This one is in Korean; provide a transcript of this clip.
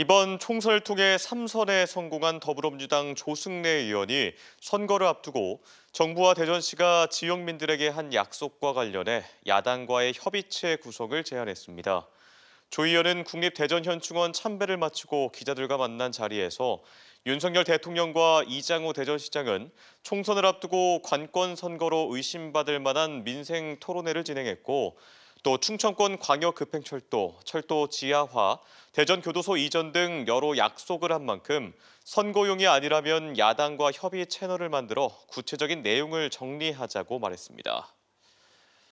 이번 총선을 통해 3선에 성공한 더불어민주당 조승래 의원이 선거를 앞두고 정부와 대전시가 지역민들에게 한 약속과 관련해 야당과의 협의체 구성을 제안했습니다. 조 의원은 국립대전현충원 참배를 마치고 기자들과 만난 자리에서 윤석열 대통령과 이장호 대전시장은 총선을 앞두고 관권 선거로 의심받을 만한 민생 토론회를 진행했고 또 충청권 광역급행철도, 철도 지하화, 대전교도소 이전 등 여러 약속을 한 만큼 선거용이 아니라면 야당과 협의 채널을 만들어 구체적인 내용을 정리하자고 말했습니다.